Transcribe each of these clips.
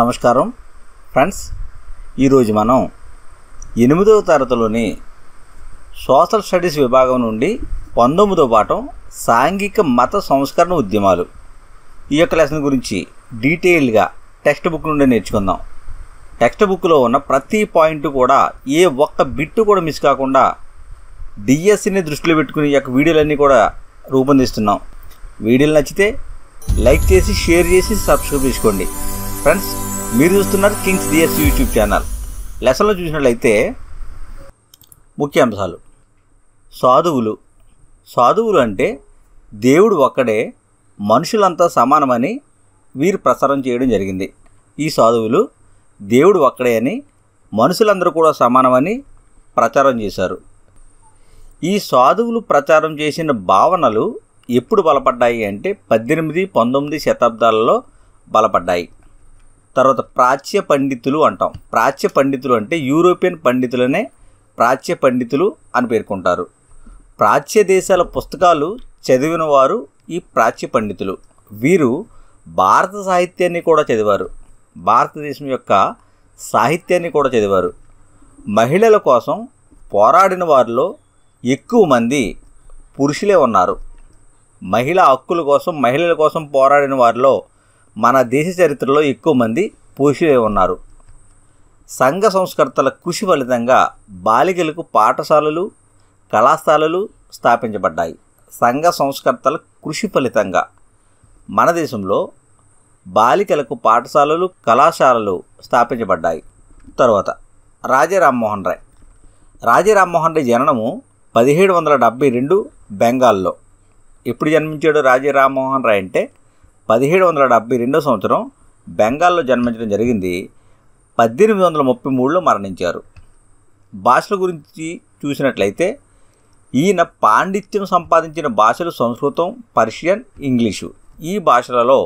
నమస్కారం ఫ్రెండ్స్ ఈరోజు మనం ఎనిమిదవ తరగతిలోని సోషల్ స్టడీస్ విభాగం నుండి పంతొమ్మిదవ పాఠం సాంఘిక మత సంస్కరణ ఉద్యమాలు ఈ యొక్క లెసన్ గురించి డీటెయిల్గా టెక్స్ట్ బుక్ నుండి నేర్చుకుందాం టెక్స్ట్ బుక్లో ఉన్న ప్రతి పాయింట్ కూడా ఏ ఒక్క బిట్టు కూడా మిస్ కాకుండా డిఎస్సిని దృష్టిలో పెట్టుకుని ఈ యొక్క వీడియోలన్నీ కూడా రూపొందిస్తున్నాం వీడియోలు నచ్చితే లైక్ చేసి షేర్ చేసి సబ్స్క్రైబ్ చేసుకోండి ఫ్రెండ్స్ మీరు చూస్తున్నారు కింగ్స్ డిఎస్ యూట్యూబ్ ఛానల్ లెసన్లో చూసినట్లయితే ముఖ్యాంశాలు సాధువులు సాధువులు అంటే దేవుడు ఒక్కడే మనుషులంతా సమానమని వీరు ప్రసారం చేయడం జరిగింది ఈ సాధువులు దేవుడు ఒక్కడే అని మనుషులందరూ కూడా సమానమని ప్రచారం చేశారు ఈ సాధువులు ప్రచారం చేసిన భావనలు ఎప్పుడు బలపడ్డాయి అంటే పద్దెనిమిది పంతొమ్మిది శతాబ్దాలలో బలపడ్డాయి తర్వాత ప్రాచ్య పండితులు అంటాం ప్రాచ్య పండితులు అంటే యూరోపియన్ పండితులనే ప్రాచ్య పండితులు అని పేర్కొంటారు ప్రాచ్య దేశాల పుస్తకాలు చదివిన వారు ఈ ప్రాచ్య పండితులు వీరు భారత సాహిత్యాన్ని కూడా చదివారు భారతదేశం యొక్క సాహిత్యాన్ని కూడా చదివారు మహిళల కోసం పోరాడిన వారిలో ఎక్కువ మంది పురుషులే ఉన్నారు మహిళా హక్కుల కోసం మహిళల కోసం పోరాడిన వారిలో మన దేశ చరిత్రలో ఎక్కువ మంది పోషివే ఉన్నారు సంఘ సంస్కర్తల కృషి ఫలితంగా బాలికలకు పాఠశాలలు కళాశాలలు స్థాపించబడ్డాయి సంఘ సంస్కర్తల కృషి ఫలితంగా మన దేశంలో బాలికలకు పాఠశాలలు కళాశాలలు స్థాపించబడ్డాయి తర్వాత రాజారామ్మోహన్ రామ్మోహన్ రాయ్ రాజారామ్మోహన్ రామ్మోహన్ రాయ్ జననము పదిహేడు వందల డెబ్బై రెండు బెంగాల్లో ఎప్పుడు జన్మించాడు రాజారామ్మోహన్ రామ్మోహన్ రాయ్ అంటే పదిహేడు వందల డెబ్బై రెండో సంవత్సరం బెంగాల్లో జన్మించడం జరిగింది పద్దెనిమిది వందల ముప్పై మూడులో మరణించారు భాషల గురించి చూసినట్లయితే ఈయన పాండిత్యం సంపాదించిన భాషలు సంస్కృతం పర్షియన్ ఇంగ్లీషు ఈ భాషలలో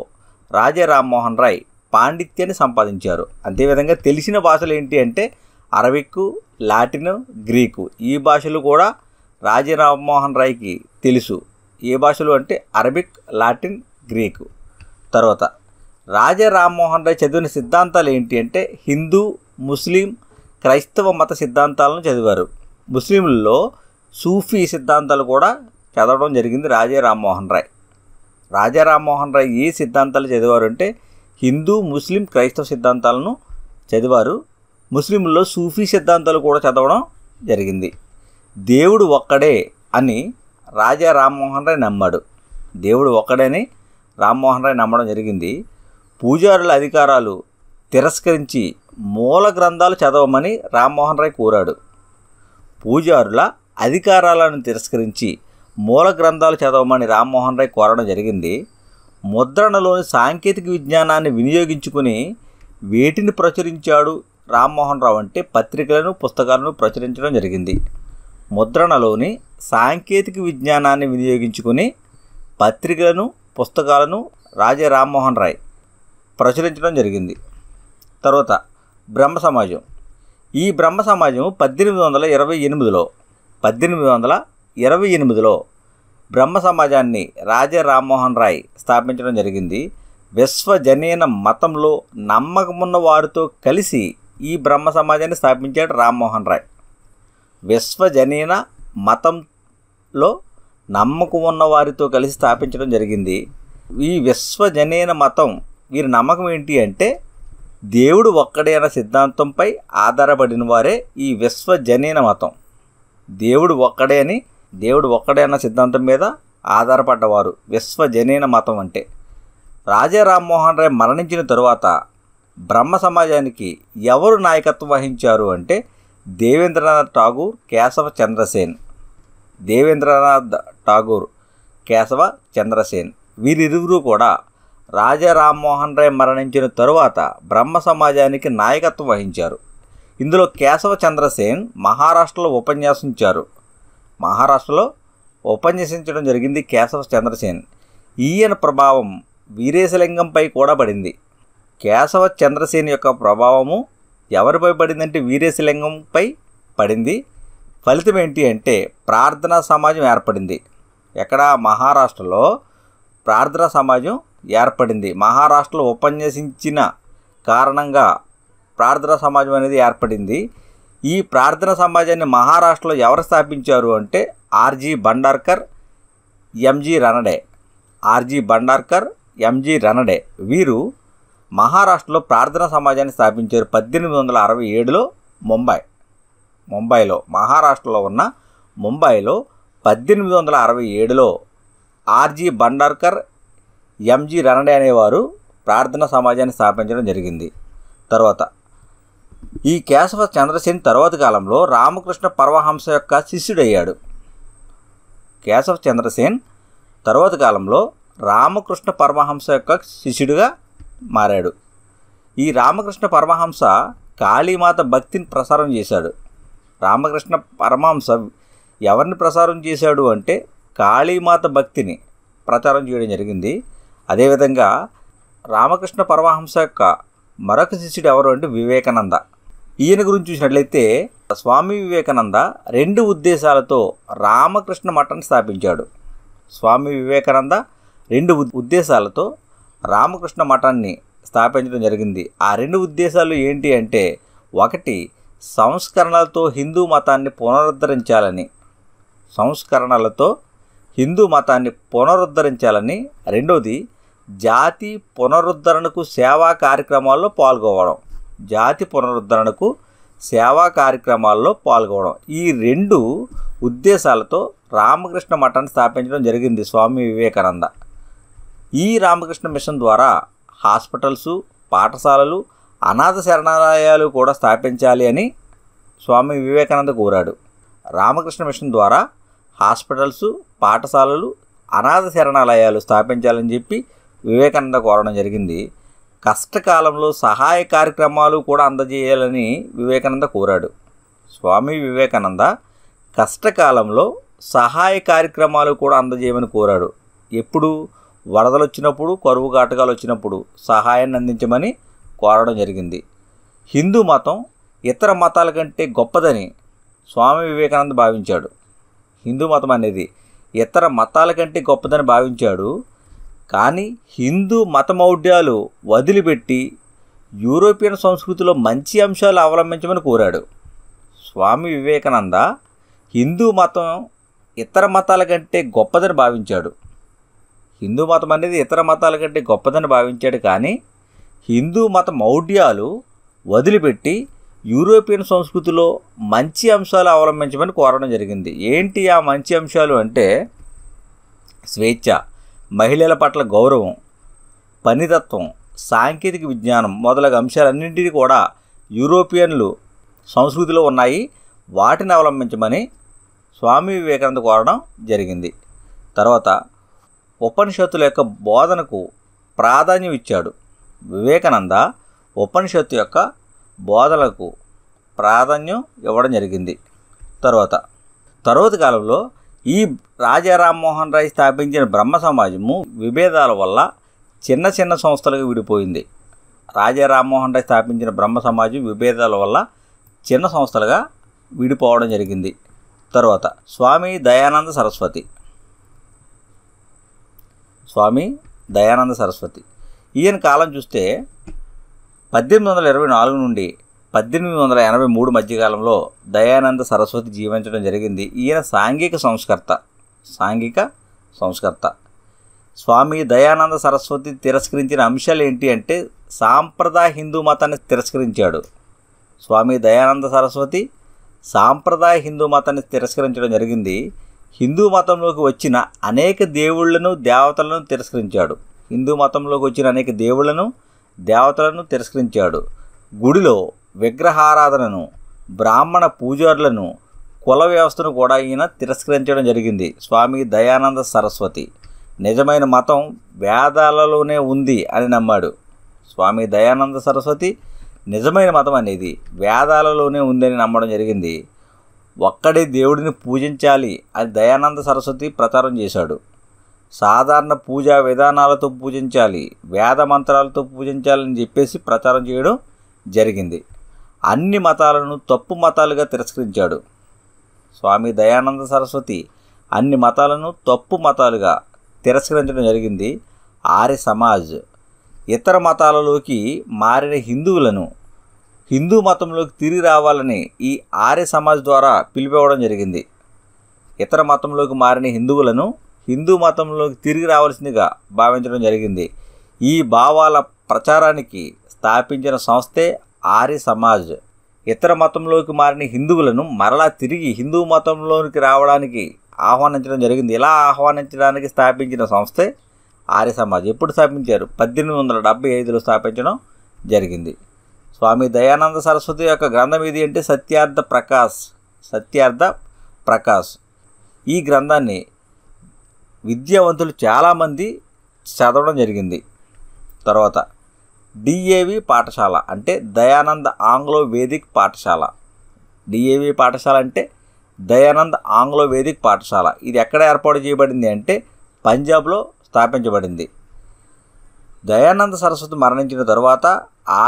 రాజా రామ్మోహన్ రాయ్ పాండిత్యాన్ని సంపాదించారు అదేవిధంగా తెలిసిన భాషలు ఏంటి అంటే అరబిక్ లాటిన్ గ్రీకు ఈ భాషలు కూడా రాజా రామ్మోహన్ రాయ్కి తెలుసు ఏ భాషలు అంటే అరబిక్ లాటిన్ గ్రీకు తర్వాత రాజా రామ్మోహన్ రాయ్ చదివిన సిద్ధాంతాలు ఏంటి అంటే హిందూ ముస్లిం క్రైస్తవ మత సిద్ధాంతాలను చదివారు ముస్లింలలో సూఫీ సిద్ధాంతాలు కూడా చదవడం జరిగింది రాజా రామ్మోహన్ రాయ్ రాజా రామ్మోహన్ రాయ్ ఏ సిద్ధాంతాలు చదివారు అంటే హిందూ ముస్లిం క్రైస్తవ సిద్ధాంతాలను చదివారు ముస్లింల్లో సూఫీ సిద్ధాంతాలు కూడా చదవడం జరిగింది దేవుడు ఒక్కడే అని రాజా రామ్మోహన్ రాయ్ నమ్మాడు దేవుడు ఒక్కడని రామ్మోహన్ రాయ్ నమ్మడం జరిగింది పూజారుల అధికారాలు తిరస్కరించి మూల గ్రంథాలు చదవమని రామ్మోహన్ రాయ్ కోరాడు పూజారుల అధికారాలను తిరస్కరించి మూల గ్రంథాలు చదవమని రామ్మోహన్ రాయ్ కోరడం జరిగింది ముద్రణలోని సాంకేతిక విజ్ఞానాన్ని వినియోగించుకుని వేటిని ప్రచురించాడు రామ్మోహన్ రావు అంటే పత్రికలను పుస్తకాలను ప్రచురించడం జరిగింది ముద్రణలోని సాంకేతిక విజ్ఞానాన్ని వినియోగించుకుని పత్రికలను పుస్తకాలను రాజే రామ్మోహన్ రాయ్ ప్రచురించడం జరిగింది తర్వాత బ్రహ్మ సమాజం ఈ బ్రహ్మ సమాజం పద్దెనిమిది వందల ఇరవై ఎనిమిదిలో పద్దెనిమిది వందల ఇరవై ఎనిమిదిలో బ్రహ్మ సమాజాన్ని రాజే రామ్మోహన్ రాయ్ స్థాపించడం జరిగింది విశ్వజనీన మతంలో నమ్మకమున్న వారితో కలిసి ఈ బ్రహ్మ సమాజాన్ని స్థాపించాడు రామ్మోహన్ రాయ్ విశ్వజనీన మతంలో నమ్మకం ఉన్న వారితో కలిసి స్థాపించడం జరిగింది ఈ విశ్వజనైన మతం వీరి నమ్మకం ఏంటి అంటే దేవుడు ఒక్కడే అన్న సిద్ధాంతంపై ఆధారపడిన వారే ఈ విశ్వజనైన మతం దేవుడు ఒక్కడే అని దేవుడు ఒక్కడే అన్న సిద్ధాంతం మీద ఆధారపడ్డవారు విశ్వజనైన మతం అంటే రాజా రామ్మోహన్ రాయ్ మరణించిన తరువాత బ్రహ్మ సమాజానికి ఎవరు నాయకత్వం వహించారు అంటే దేవేంద్రనాథ్ ఠాగూర్ కేశవ చంద్రసేన్ దేవేంద్రనాథ్ ఠాగూర్ కేశవ చంద్రసేన్ వీరిరువురు కూడా రాజా రామ్మోహన్ రాయ్ మరణించిన తరువాత బ్రహ్మ సమాజానికి నాయకత్వం వహించారు ఇందులో కేశవ చంద్రసేన్ మహారాష్ట్రలో ఉపన్యాసించారు మహారాష్ట్రలో ఉపన్యసించడం జరిగింది కేశవ చంద్రసేన్ ఈయన ప్రభావం వీరేశలింగంపై కూడా పడింది కేశవ చంద్రసేన్ యొక్క ప్రభావము ఎవరిపై పడిందంటే వీరేశలింగంపై పడింది ఫలితం ఏంటి అంటే ప్రార్థనా సమాజం ఏర్పడింది ఎక్కడ మహారాష్ట్రలో ప్రార్థనా సమాజం ఏర్పడింది మహారాష్ట్రలో ఉపన్యసించిన కారణంగా ప్రార్థనా సమాజం అనేది ఏర్పడింది ఈ ప్రార్థనా సమాజాన్ని మహారాష్ట్రలో ఎవరు స్థాపించారు అంటే R G Bhandarkar M G Ranade R G Bhandarkar M G Ranade వీరు మహారాష్ట్రలో ప్రార్థనా సమాజాన్ని స్థాపించారు పద్దెనిమిది వందల అరవై ఏడులో ముంబై ముంబైలో మహారాష్ట్రలో ఉన్న ముంబైలో పద్దెనిమిది వందల అరవై ఏడులో ఆర్జీ భండార్కర్ ఎంజి రనడే అనేవారు ప్రార్థనా సమాజాన్ని స్థాపించడం జరిగింది తర్వాత ఈ కేశవ చంద్రసేన్ తర్వాత కాలంలో రామకృష్ణ పరమహంస యొక్క శిష్యుడయ్యాడు కేశవ చంద్రసేన్ తర్వాత కాలంలో రామకృష్ణ పరమహంస యొక్క శిష్యుడిగా మారాడు ఈ రామకృష్ణ పరమహంస కాళీమాత భక్తిని ప్రసారం చేశాడు రామకృష్ణ పరమాంస ఎవరిని ప్రసారం చేశాడు అంటే కాళీమాత భక్తిని ప్రచారం చేయడం జరిగింది అదేవిధంగా రామకృష్ణ పరమహంస యొక్క మరొక శిష్యుడు ఎవరు అంటే వివేకానంద ఈయన గురించి చూసినట్లయితే స్వామి వివేకానంద రెండు ఉద్దేశాలతో రామకృష్ణ మఠాన్ని స్థాపించాడు స్వామి వివేకానంద రెండు ఉద్దేశాలతో రామకృష్ణ మఠాన్ని స్థాపించడం జరిగింది ఆ రెండు ఉద్దేశాలు ఏంటి అంటే ఒకటి సంస్కరణలతో హిందూ మతాన్ని పునరుద్ధరించాలని సంస్కరణలతో హిందూ మతాన్ని పునరుద్ధరించాలని రెండోది జాతి పునరుద్ధరణకు సేవా కార్యక్రమాల్లో పాల్గొవడం జాతి పునరుద్ధరణకు సేవా కార్యక్రమాల్లో పాల్గొవడం ఈ రెండు ఉద్దేశాలతో రామకృష్ణ మఠాన్ని స్థాపించడం జరిగింది స్వామి వివేకానంద ఈ రామకృష్ణ మిషన్ ద్వారా హాస్పిటల్సు పాఠశాలలు అనాథ శరణాలయాలు కూడా స్థాపించాలి అని స్వామి వివేకానంద కోరాడు రామకృష్ణ మిషన్ ద్వారా హాస్పిటల్స్ పాఠశాలలు అనాథ శరణాలయాలు స్థాపించాలని చెప్పి వివేకానంద కోరడం జరిగింది కష్టకాలంలో సహాయ కార్యక్రమాలు కూడా అందజేయాలని వివేకానంద కోరాడు స్వామి వివేకానంద కష్టకాలంలో సహాయ కార్యక్రమాలు కూడా అందజేయమని కోరాడు ఎప్పుడు వరదలు వచ్చినప్పుడు కరువు కాటకాలు వచ్చినప్పుడు సహాయాన్ని అందించమని కోరడం జరిగింది హిందూ మతం ఇతర మతాల కంటే గొప్పదని స్వామి వివేకానంద భావించాడు హిందూ మతం అనేది ఇతర మతాల కంటే గొప్పదని భావించాడు కానీ హిందూ మతమౌఢ్యాలు వదిలిపెట్టి యూరోపియన్ సంస్కృతిలో మంచి అంశాలు అవలంబించమని కోరాడు స్వామి వివేకానంద హిందూ మతం ఇతర మతాల కంటే గొప్పదని భావించాడు హిందూ మతం అనేది ఇతర మతాల కంటే గొప్పదని భావించాడు కానీ హిందూ మత మౌఢ్యాలు వదిలిపెట్టి యూరోపియన్ సంస్కృతిలో మంచి అంశాలు అవలంబించమని కోరడం జరిగింది ఏంటి ఆ మంచి అంశాలు అంటే స్వేచ్ఛ మహిళల పట్ల గౌరవం పనితత్వం సాంకేతిక విజ్ఞానం మొదలగు అంశాలన్నింటినీ కూడా యూరోపియన్లు సంస్కృతిలో ఉన్నాయి వాటిని అవలంబించమని స్వామి వివేకానంద కోరడం జరిగింది తర్వాత ఉపనిషత్తుల యొక్క బోధనకు ప్రాధాన్యం ఇచ్చాడు వివేకానంద ఉపనిషత్తు యొక్క బోధలకు ప్రాధాన్యం ఇవ్వడం జరిగింది తర్వాత తరువాతి కాలంలో ఈ రాజారామ్మోహన్ రాయ్ స్థాపించిన బ్రహ్మ సమాజము విభేదాల వల్ల చిన్న చిన్న సంస్థలకు విడిపోయింది రాజా రామ్మోహన్ రాయ్ స్థాపించిన బ్రహ్మ సమాజం విభేదాల వల్ల చిన్న సంస్థలుగా విడిపోవడం జరిగింది తర్వాత స్వామి దయానంద సరస్వతి స్వామి దయానంద సరస్వతి ఈయన కాలం చూస్తే పద్దెనిమిది వందల ఇరవై నాలుగు నుండి పద్దెనిమిది వందల ఎనభై మూడు మధ్యకాలంలో దయానంద సరస్వతి జీవించడం జరిగింది ఈయన సాంఘిక సంస్కర్త సాంఘిక సంస్కర్త స్వామి దయానంద సరస్వతి తిరస్కరించిన అంశాలు ఏంటి అంటే సాంప్రదాయ హిందూ మతాన్ని తిరస్కరించాడు స్వామి దయానంద సరస్వతి సాంప్రదాయ హిందూ మతాన్ని తిరస్కరించడం జరిగింది హిందూ మతంలోకి వచ్చిన అనేక దేవుళ్లను దేవతలను తిరస్కరించాడు హిందూ మతంలోకి వచ్చిన అనేక దేవుళ్లను దేవతలను తిరస్కరించాడు గుడిలో విగ్రహారాధనను బ్రాహ్మణ పూజారులను కుల వ్యవస్థను కూడా ఈయన తిరస్కరించడం జరిగింది స్వామి దయానంద సరస్వతి నిజమైన మతం వేదాలలోనే ఉంది అని నమ్మాడు స్వామి దయానంద సరస్వతి నిజమైన మతం అనేది వేదాలలోనే ఉందని నమ్మడం జరిగింది ఒక్కడే దేవుడిని పూజించాలి అని దయానంద సరస్వతి ప్రచారం చేశాడు సాధారణ పూజా విధానాలతో పూజించాలి వేద మంత్రాలతో పూజించాలని చెప్పేసి ప్రచారం చేయడం జరిగింది అన్ని మతాలను తప్పు మతాలుగా తిరస్కరించాడు స్వామి దయానంద సరస్వతి అన్ని మతాలను తప్పు మతాలుగా తిరస్కరించడం జరిగింది ఆర్య సమాజ్ ఇతర మతాలలోకి మారిన హిందువులను హిందూ మతంలోకి తిరిగి రావాలని ఈ ఆర్య సమాజ్ ద్వారా పిలిపివ్వడం జరిగింది ఇతర మతంలోకి మారిన హిందువులను హిందూ మతంలోకి తిరిగి రావాల్సిందిగా భావించడం జరిగింది ఈ భావాల ప్రచారానికి స్థాపించిన సంస్థే ఆర్య సమాజ్ ఇతర మతంలోకి మారిన హిందువులను మరలా తిరిగి హిందూ మతంలోనికి రావడానికి ఆహ్వానించడం జరిగింది ఇలా ఆహ్వానించడానికి స్థాపించిన సంస్థే ఆర్య సమాజ్ ఎప్పుడు స్థాపించారు పద్దెనిమిది వందల డెబ్బై ఐదులో స్థాపించడం జరిగింది స్వామి దయానంద సరస్వతి యొక్క గ్రంథం ఇది అంటే సత్యార్థ ప్రకాశ్ సత్యార్థ ప్రకాశ్ ఈ గ్రంథాన్ని విద్యావంతులు చాలామంది చదవడం జరిగింది తర్వాత డిఏవి పాఠశాల అంటే దయానంద్ ఆంగ్లో వేదిక్ పాఠశాల డిఏవి పాఠశాల అంటే దయానంద్ ఆంగ్లో వేదిక్ పాఠశాల ఇది ఎక్కడ ఏర్పాటు చేయబడింది అంటే పంజాబ్లో స్థాపించబడింది దయానంద సరస్వతి మరణించిన తర్వాత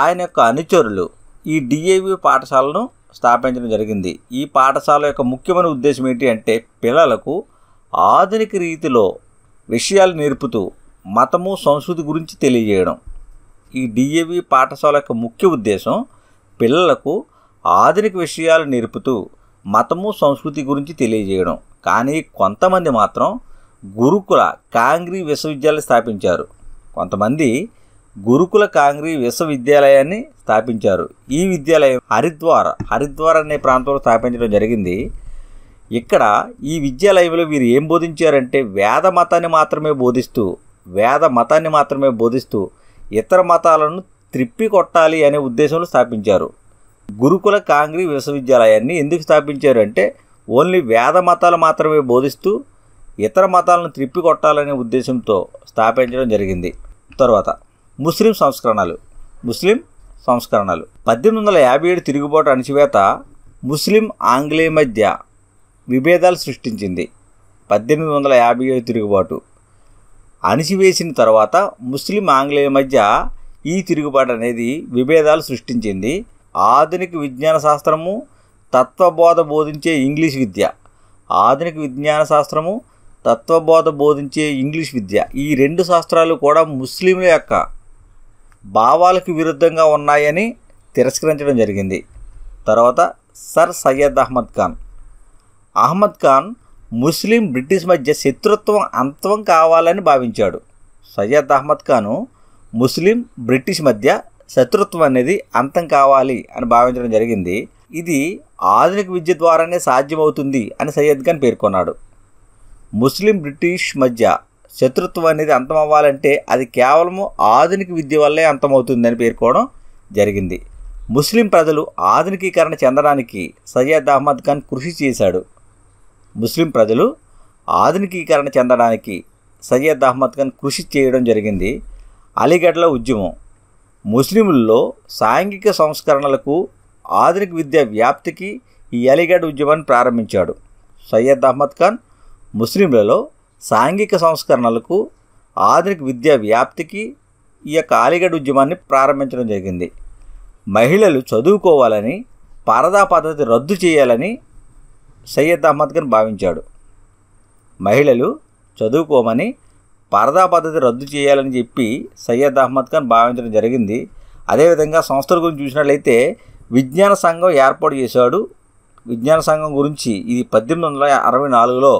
ఆయన యొక్క అనుచరులు ఈ డిఏవి పాఠశాలను స్థాపించడం జరిగింది ఈ పాఠశాల యొక్క ముఖ్యమైన ఉద్దేశం ఏంటి అంటే పిల్లలకు ఆధునిక రీతిలో విషయాలు నేర్పుతూ మతము సంస్కృతి గురించి తెలియజేయడం ఈ డిఏవి పాఠశాల యొక్క ముఖ్య ఉద్దేశం పిల్లలకు ఆధునిక విషయాలు నేర్పుతూ మతము సంస్కృతి గురించి తెలియజేయడం కానీ కొంతమంది మాత్రం గురుకుల కాంగ్రీ విశ్వవిద్యాలయం స్థాపించారు కొంతమంది గురుకుల కాంగ్రీ విశ్వవిద్యాలయాన్ని స్థాపించారు ఈ విద్యాలయం హరిద్వార్ హరిద్వార్ అనే ప్రాంతంలో స్థాపించడం జరిగింది ఇక్కడ ఈ విద్యాలయంలో వీరు ఏం బోధించారంటే వేద మతాన్ని మాత్రమే బోధిస్తూ వేద మతాన్ని మాత్రమే బోధిస్తూ ఇతర మతాలను త్రిప్పి కొట్టాలి అనే ఉద్దేశంలో స్థాపించారు గురుకుల కాంగ్రీ విశ్వవిద్యాలయాన్ని ఎందుకు స్థాపించారు అంటే ఓన్లీ వేద మతాలు మాత్రమే బోధిస్తూ ఇతర మతాలను త్రిప్పి కొట్టాలనే ఉద్దేశంతో స్థాపించడం జరిగింది తర్వాత ముస్లిం సంస్కరణలు ముస్లిం సంస్కరణలు పద్దెనిమిది వందల యాభై ఏడు తిరుగుబాటు అణచివేత ముస్లిం ఆంగ్లేయ మధ్య విభేదాలు సృష్టించింది పద్దెనిమిది వందల యాభై తిరుగుబాటు అణిచివేసిన తర్వాత ముస్లిం ఆంగ్లేయుల మధ్య ఈ తిరుగుబాటు అనేది విభేదాలు సృష్టించింది ఆధునిక విజ్ఞాన శాస్త్రము తత్వబోధ బోధించే ఇంగ్లీష్ విద్య ఆధునిక విజ్ఞాన శాస్త్రము తత్వబోధ బోధించే ఇంగ్లీష్ విద్య ఈ రెండు శాస్త్రాలు కూడా ముస్లింల యొక్క భావాలకు విరుద్ధంగా ఉన్నాయని తిరస్కరించడం జరిగింది తర్వాత సర్ సయ్యద్ అహ్మద్ ఖాన్ అహ్మద్ ఖాన్ ముస్లిం బ్రిటిష్ మధ్య శత్రుత్వం అంతం కావాలని భావించాడు సయ్యద్ అహ్మద్ ఖాను ముస్లిం బ్రిటిష్ మధ్య శత్రుత్వం అనేది అంతం కావాలి అని భావించడం జరిగింది ఇది ఆధునిక విద్య ద్వారానే సాధ్యమవుతుంది అని సయ్యద్ ఖాన్ పేర్కొన్నాడు ముస్లిం బ్రిటిష్ మధ్య శత్రుత్వం అనేది అంతం అవ్వాలంటే అది కేవలము ఆధునిక విద్య వల్లే అంతమవుతుందని పేర్కోవడం జరిగింది ముస్లిం ప్రజలు ఆధునికీకరణ చెందడానికి సయ్యద్ అహ్మద్ ఖాన్ కృషి చేశాడు ముస్లిం ప్రజలు ఆధునికీకరణ చెందడానికి సయ్యద్ అహ్మద్ ఖాన్ కృషి చేయడం జరిగింది అలీగఢ్ల ఉద్యమం ముస్లింల్లో సాంఘిక సంస్కరణలకు ఆధునిక విద్య వ్యాప్తికి ఈ అలీగఢ్ ఉద్యమాన్ని ప్రారంభించాడు సయ్యద్ అహ్మద్ ఖాన్ ముస్లింలలో సాంఘిక సంస్కరణలకు ఆధునిక విద్య వ్యాప్తికి ఈ యొక్క అలీగఢ్ ఉద్యమాన్ని ప్రారంభించడం జరిగింది మహిళలు చదువుకోవాలని పరదా పద్ధతి రద్దు చేయాలని సయ్యద్ అహ్మద్ ఖాన్ భావించాడు మహిళలు చదువుకోమని పరదా పద్ధతి రద్దు చేయాలని చెప్పి సయ్యద్ అహ్మద్ ఖాన్ భావించడం జరిగింది అదేవిధంగా సంస్థల గురించి చూసినట్లయితే విజ్ఞాన సంఘం ఏర్పాటు చేశాడు విజ్ఞాన సంఘం గురించి ఇది పద్దెనిమిది వందల అరవై నాలుగులో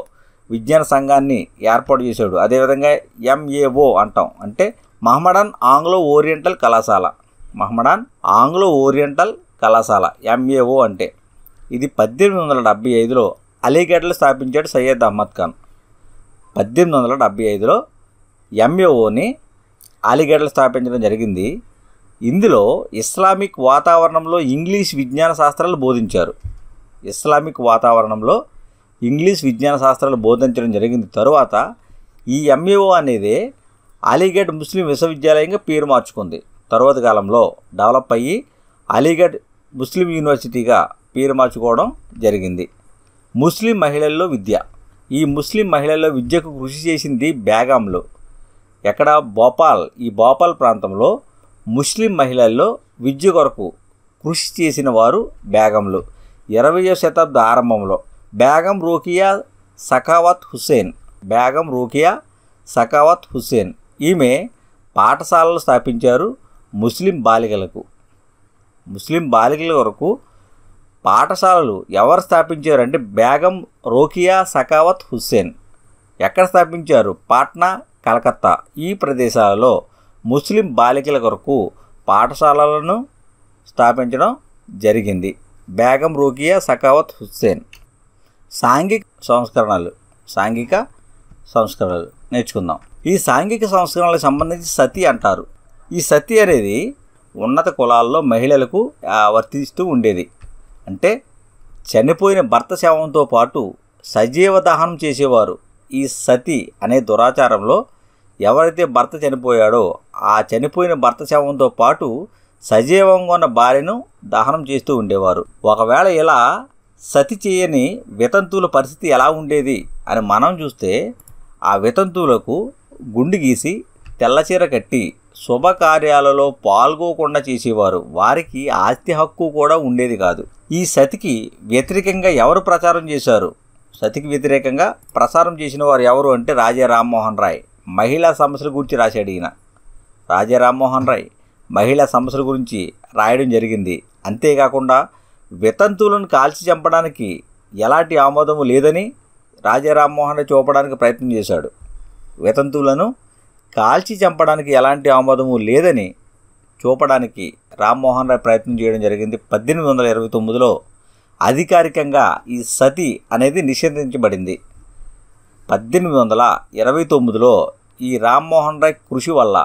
విజ్ఞాన సంఘాన్ని ఏర్పాటు చేశాడు అదేవిధంగా ఎంఏఓ అంటాం అంటే మహమ్మడాన్ ఆంగ్లో ఓరియంటల్ కళాశాల మహమ్మడాన్ ఆంగ్లో ఓరియంటల్ కళాశాల ఎంఏఓ అంటే ఇది పద్దెనిమిది వందల డెబ్బై ఐదులో అలీగఢ్లో స్థాపించాడు సయ్యద్ అహ్మద్ ఖాన్ పద్దెనిమిది వందల డెబ్బై ఐదులో ఎంఏఓని అలీగఢ్లో స్థాపించడం జరిగింది ఇందులో ఇస్లామిక్ వాతావరణంలో ఇంగ్లీష్ విజ్ఞాన శాస్త్రాలు బోధించారు ఇస్లామిక్ వాతావరణంలో ఇంగ్లీష్ విజ్ఞాన శాస్త్రాలు బోధించడం జరిగింది తరువాత ఈ ఎంఏఓ అనేది అలీగఢ్ ముస్లిం విశ్వవిద్యాలయంగా పేరు మార్చుకుంది తరువాత కాలంలో డెవలప్ అయ్యి అలీగఢ్ ముస్లిం యూనివర్సిటీగా పేరు మార్చుకోవడం జరిగింది ముస్లిం మహిళల్లో విద్య ఈ ముస్లిం మహిళల్లో విద్యకు కృషి చేసింది బేగంలో ఎక్కడ భోపాల్ ఈ భోపాల్ ప్రాంతంలో ముస్లిం మహిళల్లో విద్య కొరకు కృషి చేసిన వారు బేగంలు ఇరవయో శతాబ్ద ఆరంభంలో బేగం రోకియా సఖావత్ హుస్సేన్ బేగం రోకియా సఖావత్ హుస్సేన్ ఈమె పాఠశాలలు స్థాపించారు ముస్లిం బాలికలకు ముస్లిం బాలికల వరకు పాఠశాలలు ఎవరు స్థాపించారు అంటే బేగం రోకియా సకావత్ హుస్సేన్ ఎక్కడ స్థాపించారు పాట్నా కలకత్తా ఈ ప్రదేశాలలో ముస్లిం బాలికల కొరకు పాఠశాలలను స్థాపించడం జరిగింది బేగం రోకియా సకావత్ హుస్సేన్ సాంఘిక సంస్కరణలు సాంఘిక సంస్కరణలు నేర్చుకుందాం ఈ సాంఘిక సంస్కరణలకు సంబంధించి సతి అంటారు ఈ సతి అనేది ఉన్నత కులాల్లో మహిళలకు వర్తిస్తూ ఉండేది అంటే చనిపోయిన భర్త శవంతో పాటు సజీవ దహనం చేసేవారు ఈ సతి అనే దురాచారంలో ఎవరైతే భర్త చనిపోయాడో ఆ చనిపోయిన భర్త శవంతో పాటు సజీవంగా ఉన్న భార్యను దహనం చేస్తూ ఉండేవారు ఒకవేళ ఇలా సతి చేయని వితంతువుల పరిస్థితి ఎలా ఉండేది అని మనం చూస్తే ఆ వితంతువులకు గుండు గీసి తెల్లచీర కట్టి శుభకార్యాలలో పాల్గోకుండా చేసేవారు వారికి ఆస్తి హక్కు కూడా ఉండేది కాదు ఈ సతికి వ్యతిరేకంగా ఎవరు ప్రచారం చేశారు సతికి వ్యతిరేకంగా ప్రసారం చేసిన వారు ఎవరు అంటే రాజా రామ్మోహన్ రాయ్ మహిళా సమస్యల గురించి రాశాడు ఈయన రాజా రామ్మోహన్ రాయ్ మహిళా సమస్యల గురించి రాయడం జరిగింది అంతేకాకుండా వితంతువులను కాల్చి చంపడానికి ఎలాంటి ఆమోదము లేదని రాజా రామ్మోహన్ రాయ్ చూపడానికి ప్రయత్నం చేశాడు వితంతువులను కాల్చి చంపడానికి ఎలాంటి ఆమోదము లేదని చూపడానికి రామ్మోహన్ రాయ్ ప్రయత్నం చేయడం జరిగింది పద్దెనిమిది వందల ఇరవై తొమ్మిదిలో అధికారికంగా ఈ సతి అనేది నిషేధించబడింది పద్దెనిమిది వందల ఇరవై తొమ్మిదిలో ఈ రామ్మోహన్ రాయ్ కృషి వల్ల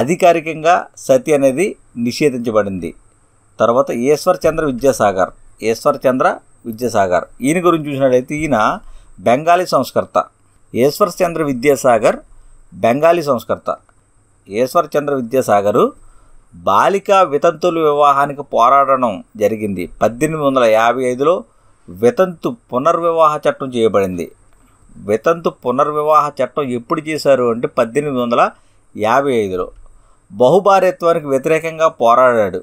అధికారికంగా సతి అనేది నిషేధించబడింది తర్వాత ఈశ్వర్ చంద్ర విద్యాసాగర్ ఈశ్వర్ చంద్ర విద్యాసాగర్ ఈయన గురించి చూసినట్లయితే ఈయన బెంగాలీ సంస్కర్త ఈశ్వర్ చంద్ర విద్యాసాగర్ బెంగాలీ సంస్కర్త చంద్ర విద్యాసాగరు బాలికా వితంతుల వివాహానికి పోరాడడం జరిగింది పద్దెనిమిది వందల యాభై ఐదులో వితంతు పునర్వివాహ చట్టం చేయబడింది వితంతు పునర్వివాహ చట్టం ఎప్పుడు చేశారు అంటే పద్దెనిమిది వందల యాభై ఐదులో బహుభార్యత్వానికి వ్యతిరేకంగా పోరాడాడు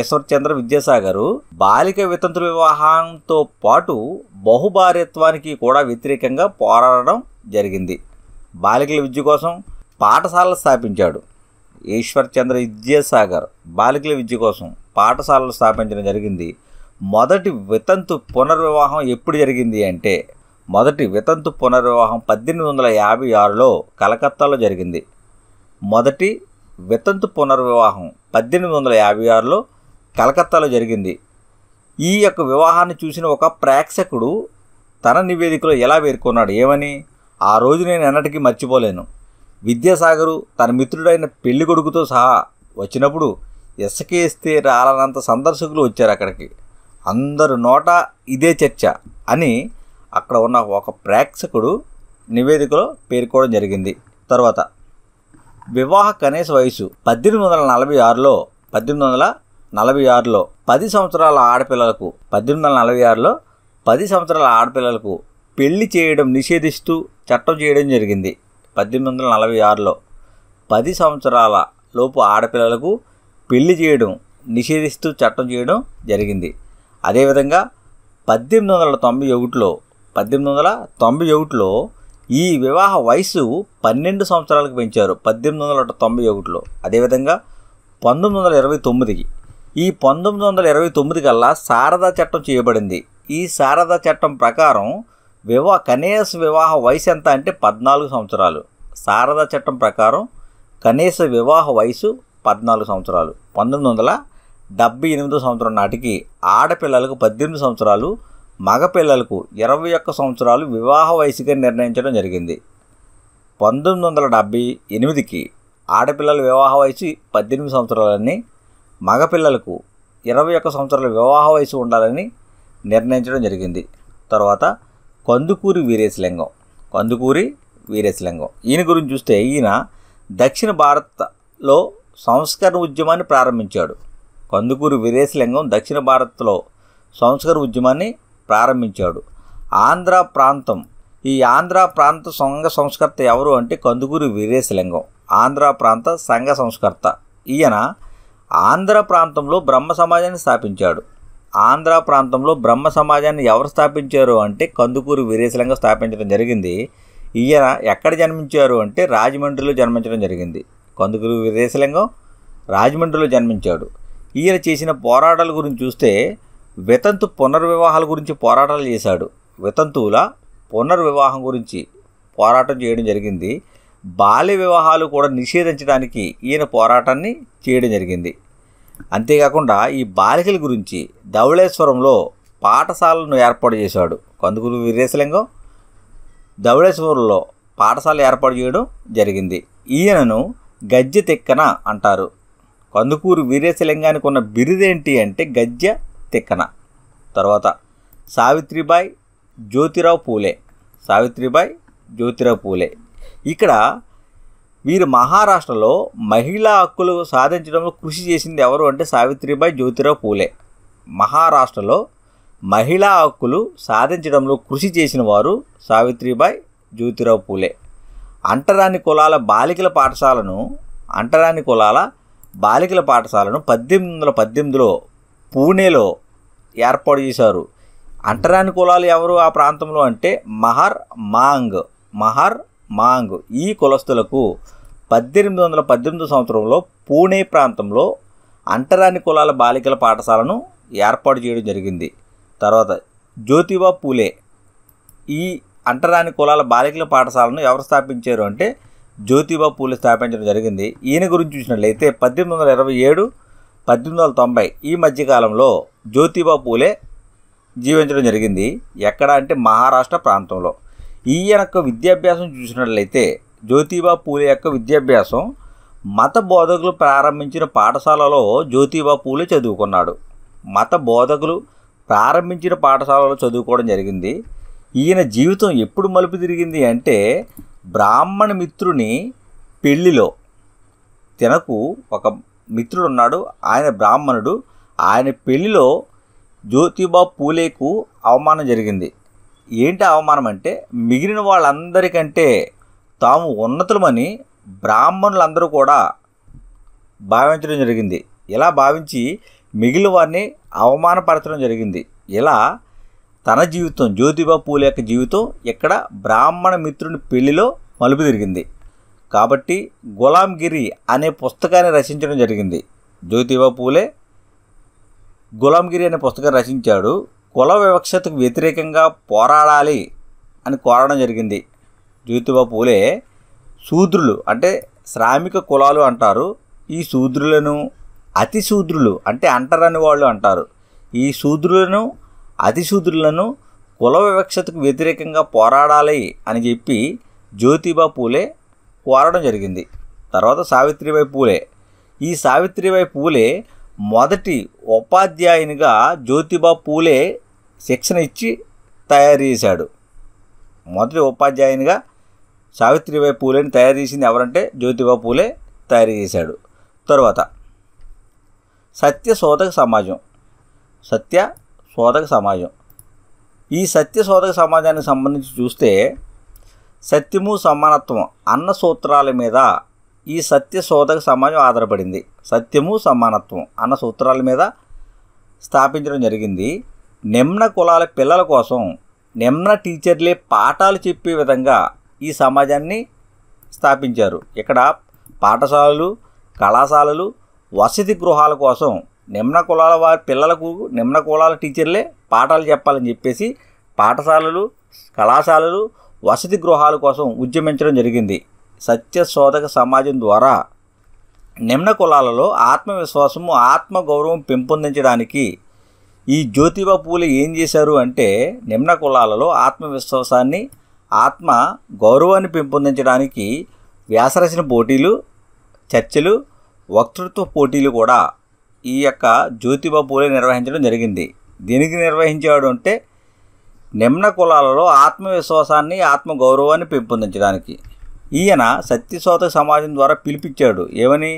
ఈశ్వర్చంద్ర విద్యాసాగరు బాలిక వితంతుల వివాహంతో పాటు బహుభార్యత్వానికి కూడా వ్యతిరేకంగా పోరాడడం జరిగింది బాలికల విద్య కోసం పాఠశాలలు స్థాపించాడు ఈశ్వర్ చంద్ర విద్యాసాగర్ బాలికల విద్య కోసం పాఠశాలలు స్థాపించడం జరిగింది మొదటి వితంతు పునర్వివాహం ఎప్పుడు జరిగింది అంటే మొదటి వితంతు పునర్వివాహం పద్దెనిమిది వందల యాభై ఆరులో కలకత్తాలో జరిగింది మొదటి వితంతు పునర్వివాహం పద్దెనిమిది వందల యాభై ఆరులో కలకత్తాలో జరిగింది ఈ యొక్క వివాహాన్ని చూసిన ఒక ప్రేక్షకుడు తన నివేదికలో ఎలా పేర్కొన్నాడు ఏమని ఆ రోజు నేను ఎన్నటికీ మర్చిపోలేను విద్యాసాగరు తన మిత్రుడైన పెళ్లి కొడుకుతో సహా వచ్చినప్పుడు ఎసకేస్తే రాలనంత సందర్శకులు వచ్చారు అక్కడికి అందరు నోట ఇదే చర్చ అని అక్కడ ఉన్న ఒక ప్రేక్షకుడు నివేదికలో పేర్కోవడం జరిగింది తర్వాత వివాహ కనీస వయసు పద్దెనిమిది వందల నలభై ఆరులో పద్దెనిమిది వందల నలభై ఆరులో పది సంవత్సరాల ఆడపిల్లలకు పద్దెనిమిది వందల నలభై ఆరులో పది సంవత్సరాల ఆడపిల్లలకు పెళ్లి చేయడం నిషేధిస్తూ చట్టం చేయడం జరిగింది పద్దెనిమిది వందల నలభై ఆరులో పది సంవత్సరాల లోపు ఆడపిల్లలకు పెళ్లి చేయడం నిషేధిస్తూ చట్టం చేయడం జరిగింది అదేవిధంగా పద్దెనిమిది వందల తొంభై ఒకటిలో పద్దెనిమిది వందల తొంభై ఒకటిలో ఈ వివాహ వయసు పన్నెండు సంవత్సరాలకు పెంచారు పద్దెనిమిది వందల తొంభై ఒకటిలో అదేవిధంగా పంతొమ్మిది వందల ఇరవై తొమ్మిదికి ఈ పంతొమ్మిది వందల ఇరవై తొమ్మిది కల్లా శారదా చట్టం చేయబడింది ఈ శారదా చట్టం ప్రకారం వివాహ కనీస వివాహ వయసు ఎంత అంటే పద్నాలుగు సంవత్సరాలు శారదా చట్టం ప్రకారం కనీస వివాహ వయసు పద్నాలుగు సంవత్సరాలు పంతొమ్మిది వందల డెబ్బై ఎనిమిది సంవత్సరం నాటికి ఆడపిల్లలకు పద్దెనిమిది సంవత్సరాలు మగపిల్లలకు ఇరవై ఒక్క సంవత్సరాలు వివాహ వయసుగా నిర్ణయించడం జరిగింది పంతొమ్మిది వందల డెబ్బై ఎనిమిదికి ఆడపిల్లల వివాహ వయసు పద్దెనిమిది సంవత్సరాలని మగపిల్లలకు ఇరవై ఒక్క సంవత్సరాల వివాహ వయసు ఉండాలని నిర్ణయించడం జరిగింది తర్వాత కందుకూరి వీరేశలింగం కందుకూరి వీరేశలింగం ఈయన గురించి చూస్తే ఈయన దక్షిణ భారత్లో సంస్కరణ ఉద్యమాన్ని ప్రారంభించాడు కందుకూరి వీరేశలింగం దక్షిణ భారత్లో సంస్కరణ ఉద్యమాన్ని ప్రారంభించాడు ఆంధ్ర ప్రాంతం ఈ ఆంధ్ర ప్రాంత సంఘ సంస్కర్త ఎవరు అంటే కందుకూరి వీరేశలింగం ఆంధ్ర ప్రాంత సంఘ సంస్కర్త ఈయన ఆంధ్ర ప్రాంతంలో బ్రహ్మ సమాజాన్ని స్థాపించాడు ఆంధ్ర ప్రాంతంలో బ్రహ్మ సమాజాన్ని ఎవరు స్థాపించారు అంటే కందుకూరు వీరేశలింగం స్థాపించడం జరిగింది ఈయన ఎక్కడ జన్మించారు అంటే రాజమండ్రిలో జన్మించడం జరిగింది కందుకూరు వీరేశలింగం రాజమండ్రిలో జన్మించాడు ఈయన చేసిన పోరాటాల గురించి చూస్తే వితంతు పునర్వివాహాల గురించి పోరాటాలు చేశాడు వితంతువుల పునర్వివాహం గురించి పోరాటం చేయడం జరిగింది బాల్య వివాహాలు కూడా నిషేధించడానికి ఈయన పోరాటాన్ని చేయడం జరిగింది అంతేకాకుండా ఈ బాలికల గురించి ధవళేశ్వరంలో పాఠశాలను ఏర్పాటు చేశాడు కందుకూరు వీరేశలింగం ధవళేశ్వరంలో పాఠశాల ఏర్పాటు చేయడం జరిగింది ఈయనను గజ్జ తిక్కన అంటారు కందుకూరు వీరేశలింగానికి ఉన్న బిరుదేంటి అంటే గజ్జ తిక్కన తర్వాత సావిత్రిబాయి జ్యోతిరావు పూలే సావిత్రిబాయి జ్యోతిరావు పూలే ఇక్కడ వీరు మహారాష్ట్రలో మహిళా హక్కులు సాధించడంలో కృషి చేసింది ఎవరు అంటే సావిత్రిబాయి జ్యోతిరావు పూలే మహారాష్ట్రలో మహిళా హక్కులు సాధించడంలో కృషి చేసిన వారు సావిత్రిబాయి జ్యోతిరావు పూలే అంటరాని కులాల బాలికల పాఠశాలను అంటరాని కులాల బాలికల పాఠశాలను పద్దెనిమిది వందల పద్దెనిమిదిలో పూణేలో ఏర్పాటు చేశారు అంటరాని కులాలు ఎవరు ఆ ప్రాంతంలో అంటే మహర్ మాంగ్ మహర్ మాంగ్ ఈ కులస్తులకు పద్దెనిమిది వందల పద్దెనిమిది సంవత్సరంలో పూణే ప్రాంతంలో అంటరాని కులాల బాలికల పాఠశాలను ఏర్పాటు చేయడం జరిగింది తర్వాత జ్యోతిబా పూలే ఈ అంటరాని కులాల బాలికల పాఠశాలను ఎవరు స్థాపించారు అంటే జ్యోతిబా పూలే స్థాపించడం జరిగింది ఈయన గురించి చూసినట్లయితే పద్దెనిమిది వందల ఇరవై ఏడు పద్దెనిమిది వందల తొంభై ఈ మధ్యకాలంలో జ్యోతిబా పూలే జీవించడం జరిగింది ఎక్కడ అంటే మహారాష్ట్ర ప్రాంతంలో ఈయన యొక్క విద్యాభ్యాసం చూసినట్లయితే జ్యోతిబా పూలే యొక్క విద్యాభ్యాసం మత బోధకులు ప్రారంభించిన పాఠశాలలో జ్యోతిబా పూలే చదువుకున్నాడు మత బోధకులు ప్రారంభించిన పాఠశాలలో చదువుకోవడం జరిగింది ఈయన జీవితం ఎప్పుడు మలుపు తిరిగింది అంటే బ్రాహ్మణ మిత్రుని పెళ్ళిలో తినకు ఒక మిత్రుడు ఉన్నాడు ఆయన బ్రాహ్మణుడు ఆయన పెళ్ళిలో జ్యోతిబా పూలేకు అవమానం జరిగింది ఏంటి అవమానం అంటే మిగిలిన వాళ్ళందరికంటే తాము ఉన్నతులమని బ్రాహ్మణులందరూ కూడా భావించడం జరిగింది ఇలా భావించి మిగిలిన వారిని అవమానపరచడం జరిగింది ఇలా తన జీవితం జ్యోతిబా పూల యొక్క జీవితం ఇక్కడ బ్రాహ్మణ మిత్రుని పెళ్లిలో మలుపు తిరిగింది కాబట్టి గులాంగిరి అనే పుస్తకాన్ని రచించడం జరిగింది జ్యోతిబా పూలే గులాంగిరి అనే పుస్తకాన్ని రచించాడు కుల వివక్షతకు వ్యతిరేకంగా పోరాడాలి అని కోరడం జరిగింది జ్యోతిబా పూలే శూద్రులు అంటే శ్రామిక కులాలు అంటారు ఈ శూద్రులను అతిశూద్రులు అంటే అంటరని వాళ్ళు అంటారు ఈ శూద్రులను అతిశూద్రులను కుల వివక్షతకు వ్యతిరేకంగా పోరాడాలి అని చెప్పి జ్యోతిబా పూలే కోరడం జరిగింది తర్వాత సావిత్రిబాయి పూలే ఈ సావిత్రిబాయి పూలే మొదటి ఉపాధ్యాయునిగా జ్యోతిబా పూలే శిక్షణ ఇచ్చి తయారు చేశాడు మొదటి ఉపాధ్యాయునిగా సావిత్రిబాయి పూలేని తయారు చేసింది ఎవరంటే జ్యోతిబా పూలే తయారు చేశాడు తర్వాత సత్య శోధక సమాజం సత్య శోధక సమాజం ఈ సత్య శోధక సమాజానికి సంబంధించి చూస్తే సత్యము సమానత్వం అన్న సూత్రాల మీద ఈ సత్య శోధక సమాజం ఆధారపడింది సత్యము సమానత్వం అన్న సూత్రాల మీద స్థాపించడం జరిగింది నిమ్న కులాల పిల్లల కోసం నిమ్న టీచర్లే పాఠాలు చెప్పే విధంగా ఈ సమాజాన్ని స్థాపించారు ఇక్కడ పాఠశాలలు కళాశాలలు వసతి గృహాల కోసం నిమ్న కులాల వారి పిల్లలకు నిమ్న కులాల టీచర్లే పాఠాలు చెప్పాలని చెప్పేసి పాఠశాలలు కళాశాలలు వసతి గృహాల కోసం ఉద్యమించడం జరిగింది సత్యశోధక సమాజం ద్వారా నిమ్న కులాలలో ఆత్మవిశ్వాసము ఆత్మగౌరవం పెంపొందించడానికి ఈ జ్యోతిబా పూలు ఏం చేశారు అంటే నిమ్న కులాలలో ఆత్మవిశ్వాసాన్ని ఆత్మ గౌరవాన్ని పెంపొందించడానికి వ్యాసరచన పోటీలు చర్చలు వక్తృత్వ పోటీలు కూడా ఈ యొక్క జ్యోతిబా పూలే నిర్వహించడం జరిగింది దీనికి నిర్వహించాడు అంటే నిమ్న కులాలలో ఆత్మవిశ్వాసాన్ని ఆత్మగౌరవాన్ని పెంపొందించడానికి ఈయన సత్యశోత సమాజం ద్వారా పిలిపించాడు ఏమని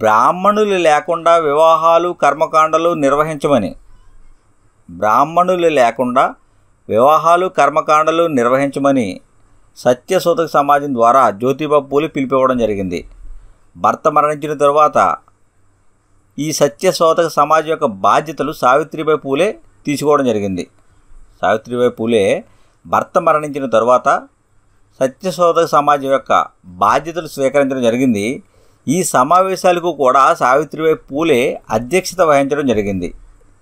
బ్రాహ్మణులు లేకుండా వివాహాలు కర్మకాండలు నిర్వహించమని బ్రాహ్మణులు లేకుండా వివాహాలు కర్మకాండలు నిర్వహించమని సత్యశోతక సమాజం ద్వారా జ్యోతిబా పూలు పిలిపివ్వడం జరిగింది భర్త మరణించిన తరువాత ఈ సత్యశోతక సమాజం యొక్క బాధ్యతలు సావిత్రిబాయి పూలే తీసుకోవడం జరిగింది సావిత్రిబాయి పూలే భర్త మరణించిన తరువాత సత్యశోధక సమాజం యొక్క బాధ్యతలు స్వీకరించడం జరిగింది ఈ సమావేశాలకు కూడా సావిత్రిబాయి పూలే అధ్యక్షత వహించడం జరిగింది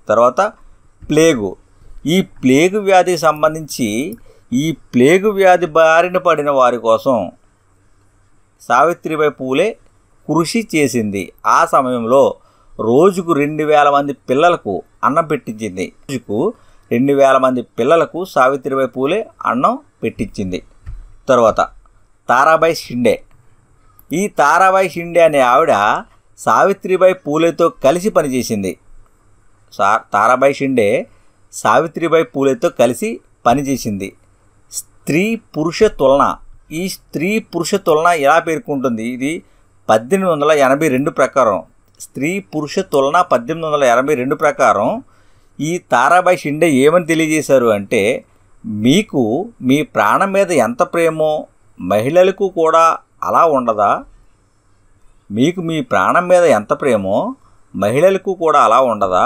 తర్వాత ప్లేగు ఈ ప్లేగు వ్యాధికి సంబంధించి ఈ ప్లేగు వ్యాధి బారిన పడిన వారి కోసం సావిత్రిబాయి పూలే కృషి చేసింది ఆ సమయంలో రోజుకు రెండు వేల మంది పిల్లలకు అన్నం పెట్టించింది రోజుకు రెండు వేల మంది పిల్లలకు సావిత్రిబాయి పూలే అన్నం పెట్టించింది తర్వాత తారాబాయి షిండే ఈ తారాబాయి షిండే అనే ఆవిడ సావిత్రిబాయి పూలేతో కలిసి పనిచేసింది సా తారాబాయి షిండే సావిత్రిబాయి పూలేతో కలిసి పనిచేసింది స్త్రీ పురుష తులన ఈ స్త్రీ పురుష తులన ఎలా పేర్కొంటుంది ఇది పద్దెనిమిది వందల ఎనభై రెండు ప్రకారం స్త్రీ పురుష తులన పద్దెనిమిది వందల ఎనభై రెండు ప్రకారం ఈ తారాబాయి షిండే ఏమని తెలియజేశారు అంటే మీకు మీ ప్రాణం మీద ఎంత ప్రేమో మహిళలకు కూడా అలా ఉండదా మీకు మీ ప్రాణం మీద ఎంత ప్రేమో మహిళలకు కూడా అలా ఉండదా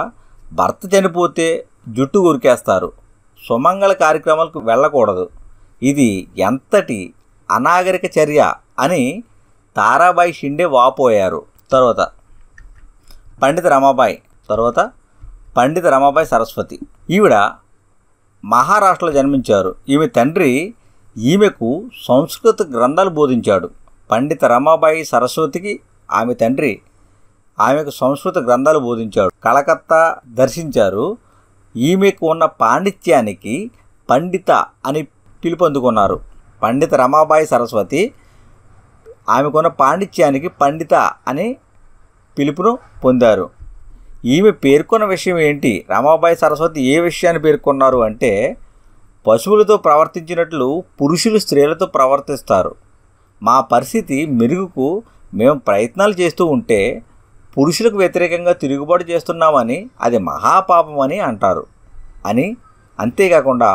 భర్త చనిపోతే జుట్టు ఉరికేస్తారు సుమంగళ కార్యక్రమాలకు వెళ్ళకూడదు ఇది ఎంతటి అనాగరిక చర్య అని తారాబాయి షిండే వాపోయారు తర్వాత పండిత రమాబాయి తర్వాత పండిత రమాబాయి సరస్వతి ఈవిడ మహారాష్ట్రలో జన్మించారు ఈమె తండ్రి ఈమెకు సంస్కృత గ్రంథాలు బోధించాడు పండిత రమాబాయి సరస్వతికి ఆమె తండ్రి ఆమెకు సంస్కృత గ్రంథాలు బోధించాడు కలకత్తా దర్శించారు ఈమెకు ఉన్న పాండిత్యానికి పండిత అని అందుకున్నారు పండిత రమాబాయి సరస్వతి ఆమెకున్న పాండిత్యానికి పండిత అని పిలుపును పొందారు ఈమె పేర్కొన్న విషయం ఏంటి రామాబాయి సరస్వతి ఏ విషయాన్ని పేర్కొన్నారు అంటే పశువులతో ప్రవర్తించినట్లు పురుషులు స్త్రీలతో ప్రవర్తిస్తారు మా పరిస్థితి మెరుగుకు మేము ప్రయత్నాలు చేస్తూ ఉంటే పురుషులకు వ్యతిరేకంగా తిరుగుబాటు చేస్తున్నామని అది మహాపాపమని అంటారు అని అంతేకాకుండా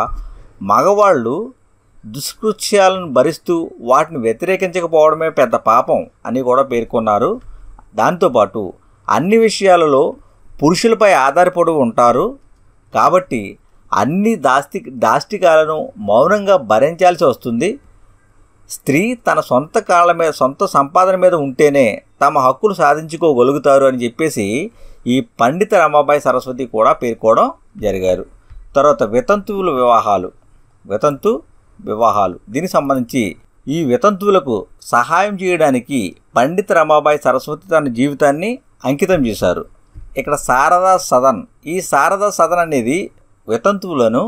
మగవాళ్ళు దుష్కృత్యాలను భరిస్తూ వాటిని వ్యతిరేకించకపోవడమే పెద్ద పాపం అని కూడా పేర్కొన్నారు దాంతోపాటు అన్ని విషయాలలో పురుషులపై ఆధారపడి ఉంటారు కాబట్టి అన్ని దాస్తి దాష్టికాలను మౌనంగా భరించాల్సి వస్తుంది స్త్రీ తన సొంత కాళ్ళ మీద సొంత సంపాదన మీద ఉంటేనే తమ హక్కులు సాధించుకోగలుగుతారు అని చెప్పేసి ఈ పండిత రమాబాయి సరస్వతి కూడా పేర్కోవడం జరిగారు తర్వాత వితంతువుల వివాహాలు వితంతు వివాహాలు దీనికి సంబంధించి ఈ వితంతువులకు సహాయం చేయడానికి పండిత రమాబాయి సరస్వతి తన జీవితాన్ని అంకితం చేశారు ఇక్కడ శారదా సదన్ ఈ శారదా సదన్ అనేది వితంతువులను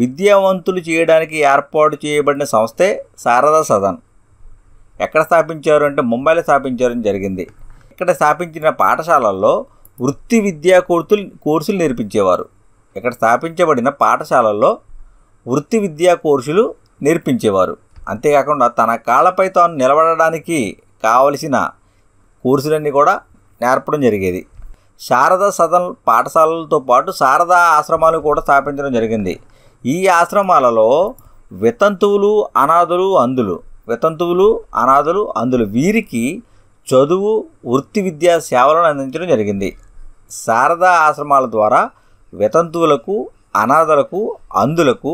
విద్యావంతులు చేయడానికి ఏర్పాటు చేయబడిన సంస్థే శారదా సదన్ ఎక్కడ స్థాపించారు అంటే ముంబైలో స్థాపించారని జరిగింది ఇక్కడ స్థాపించిన పాఠశాలల్లో వృత్తి విద్యా కోర్సులు కోర్సులు నేర్పించేవారు ఇక్కడ స్థాపించబడిన పాఠశాలల్లో వృత్తి విద్యా కోర్సులు నేర్పించేవారు అంతేకాకుండా తన కాళ్ళపై తాను నిలబడడానికి కావలసిన కోర్సులన్నీ కూడా నేర్పడం జరిగేది శారదా సదన్ పాఠశాలలతో పాటు శారదా ఆశ్రమాలు కూడా స్థాపించడం జరిగింది ఈ ఆశ్రమాలలో వితంతువులు అనాథులు అందులు వితంతువులు అనాథులు అందులు వీరికి చదువు వృత్తి విద్యా సేవలను అందించడం జరిగింది శారదా ఆశ్రమాల ద్వారా వితంతువులకు అనాథలకు అందులకు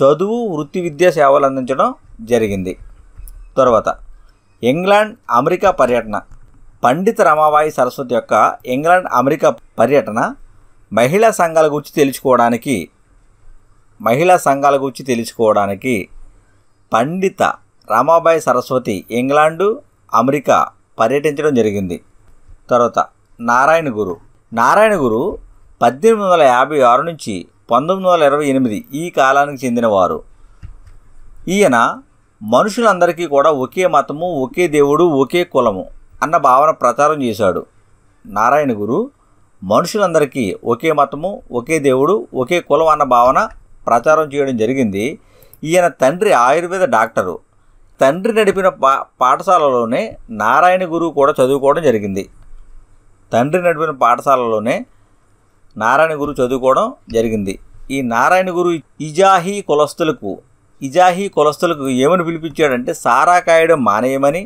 చదువు వృత్తి విద్యా సేవలు అందించడం జరిగింది తర్వాత ఇంగ్లాండ్ అమెరికా పర్యటన పండిత రమాబాయి సరస్వతి యొక్క ఇంగ్లాండ్ అమెరికా పర్యటన మహిళా సంఘాల గురించి తెలుసుకోవడానికి మహిళా సంఘాల గురించి తెలుసుకోవడానికి పండిత రమాబాయి సరస్వతి ఇంగ్లాండు అమెరికా పర్యటించడం జరిగింది తర్వాత నారాయణ గురు నారాయణ గురు పద్దెనిమిది వందల యాభై ఆరు నుంచి పంతొమ్మిది వందల ఇరవై ఎనిమిది ఈ కాలానికి చెందినవారు ఈయన మనుషులందరికీ కూడా ఒకే మతము ఒకే దేవుడు ఒకే కులము అన్న భావన ప్రచారం చేశాడు నారాయణ గురు మనుషులందరికీ ఒకే మతము ఒకే దేవుడు ఒకే కులం అన్న భావన ప్రచారం చేయడం జరిగింది ఈయన తండ్రి ఆయుర్వేద డాక్టరు తండ్రి నడిపిన పా పాఠశాలలోనే నారాయణ గురువు కూడా చదువుకోవడం జరిగింది తండ్రి నడిపిన పాఠశాలలోనే నారాయణ గురువు చదువుకోవడం జరిగింది ఈ నారాయణ గురు ఇజాహీ కులస్తులకు ఇజాహీ కులస్తులకు ఏమని పిలిపించాడంటే సారాకాయడం మానేయమని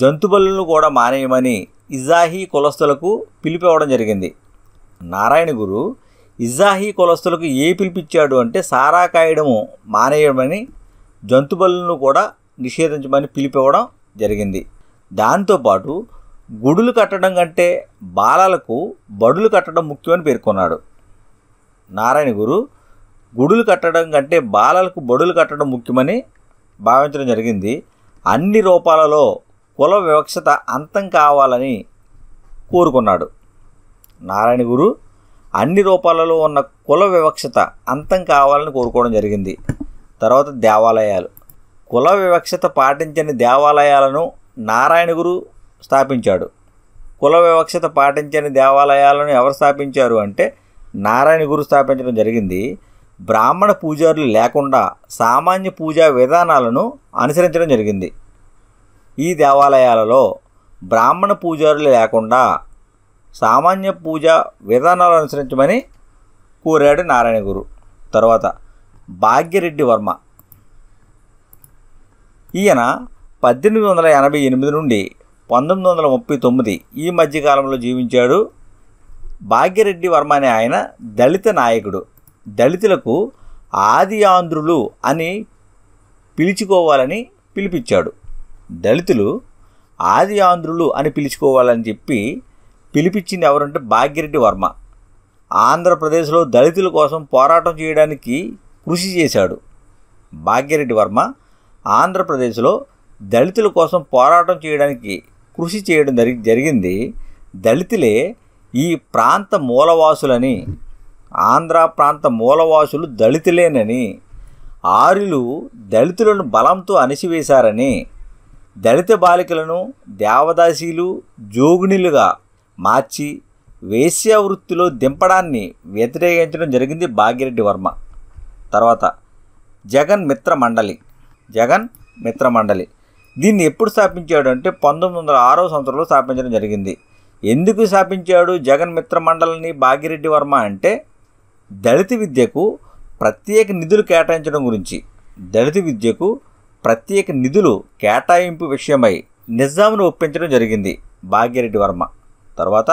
జంతుబలులను కూడా మానేయమని ఇజాహీ కులస్తులకు పిలిపివ్వడం జరిగింది నారాయణ గురు ఇజాహీ కులస్తులకు ఏ పిలిపిచ్చాడు అంటే సారా కాయడము మానేయమని జంతుబలులను కూడా నిషేధించమని పిలిపివ్వడం జరిగింది దాంతోపాటు గుడులు కట్టడం కంటే బాలలకు బడులు కట్టడం ముఖ్యమని పేర్కొన్నాడు నారాయణ గురు గుడులు కట్టడం కంటే బాలలకు బడులు కట్టడం ముఖ్యమని భావించడం జరిగింది అన్ని రూపాలలో కుల వివక్షత అంతం కావాలని కోరుకున్నాడు నారాయణ గురు అన్ని రూపాలలో ఉన్న కుల వివక్షత అంతం కావాలని కోరుకోవడం జరిగింది తర్వాత దేవాలయాలు కుల వివక్షత పాటించని దేవాలయాలను నారాయణ గురు స్థాపించాడు కుల వివక్షత పాటించని దేవాలయాలను ఎవరు స్థాపించారు అంటే నారాయణ గురు స్థాపించడం జరిగింది బ్రాహ్మణ పూజారులు లేకుండా సామాన్య పూజా విధానాలను అనుసరించడం జరిగింది ఈ దేవాలయాలలో బ్రాహ్మణ పూజారులు లేకుండా సామాన్య పూజ విధానాలు అనుసరించమని కోరాడు నారాయణ గురు తర్వాత భాగ్యరెడ్డి వర్మ ఈయన పద్దెనిమిది వందల ఎనభై ఎనిమిది నుండి పంతొమ్మిది వందల ముప్పై తొమ్మిది ఈ మధ్యకాలంలో జీవించాడు భాగ్యరెడ్డి వర్మ అనే ఆయన దళిత నాయకుడు దళితులకు ఆది ఆంధ్రులు అని పిలుచుకోవాలని పిలిపించాడు దళితులు ఆది ఆంధ్రులు అని పిలుచుకోవాలని చెప్పి పిలిపించింది ఎవరంటే భాగ్యరెడ్డి వర్మ ఆంధ్రప్రదేశ్లో దళితుల కోసం పోరాటం చేయడానికి కృషి చేశాడు భాగ్యరెడ్డి వర్మ ఆంధ్రప్రదేశ్లో దళితుల కోసం పోరాటం చేయడానికి కృషి చేయడం జరి జరిగింది దళితులే ఈ ప్రాంత మూలవాసులని ఆంధ్ర ప్రాంత మూలవాసులు దళితులేనని ఆరులు దళితులను బలంతో అణిసివేశారని దళిత బాలికలను దేవదాసీలు జోగునీలుగా మార్చి వేశ్యావృత్తిలో దింపడాన్ని వ్యతిరేకించడం జరిగింది భాగ్యరెడ్డి వర్మ తర్వాత జగన్ మిత్ర మండలి జగన్ మిత్ర మండలి దీన్ని ఎప్పుడు స్థాపించాడు అంటే పంతొమ్మిది వందల ఆరో సంవత్సరంలో స్థాపించడం జరిగింది ఎందుకు స్థాపించాడు జగన్ మిత్ర మండలిని భాగ్యరెడ్డి వర్మ అంటే దళిత విద్యకు ప్రత్యేక నిధులు కేటాయించడం గురించి దళిత విద్యకు ప్రత్యేక నిధులు కేటాయింపు విషయమై నిజాంను ఒప్పించడం జరిగింది భాగ్యరెడ్డి వర్మ తర్వాత